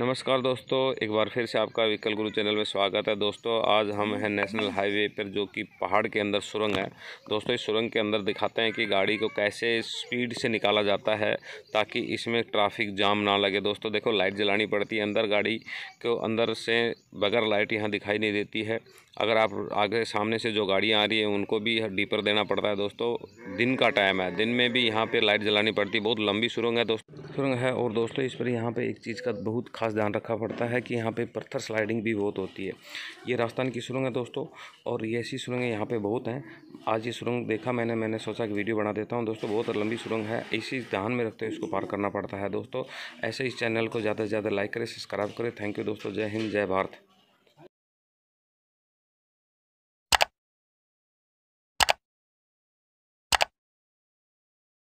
नमस्कार दोस्तों एक बार फिर से आपका विकल गुरु चैनल में स्वागत है दोस्तों आज हम हैं नेशनल हाईवे पर जो कि पहाड़ के अंदर सुरंग है दोस्तों इस सुरंग के अंदर दिखाते हैं कि गाड़ी को कैसे स्पीड से निकाला जाता है ताकि इसमें ट्रैफिक जाम ना लगे दोस्तों देखो लाइट जलानी पड़ती है अंदर गाड़ी को अंदर से बगैर लाइट यहाँ दिखाई नहीं देती है अगर आप आगे सामने से जो गाड़ियाँ आ रही हैं उनको भी डीपर देना पड़ता है दोस्तों दिन का टाइम है दिन में भी यहाँ पर लाइट जलानी पड़ती है बहुत लंबी सुरंग है दोस्तों सुरंग है और दोस्तों इस पर यहाँ पर एक चीज़ का बहुत खास खास ध्यान रखा पड़ता है कि यहाँ पे पत्थर स्लाइडिंग भी बहुत होती है ये राजस्थान की सुरंग है दोस्तों और ये ऐसी सुरंगें यहाँ पे बहुत हैं आज ये सुरंग देखा मैंने मैंने सोचा कि वीडियो बना देता हूँ दोस्तों बहुत लंबी सुरंग है इसी ध्यान में रखते हुए इसको पार करना पड़ता है दोस्तों ऐसे इस चैनल को ज़्यादा से ज़्यादा लाइक करें सब्सक्राइब करें थैंक यू दोस्तों जय हिंद जय भारत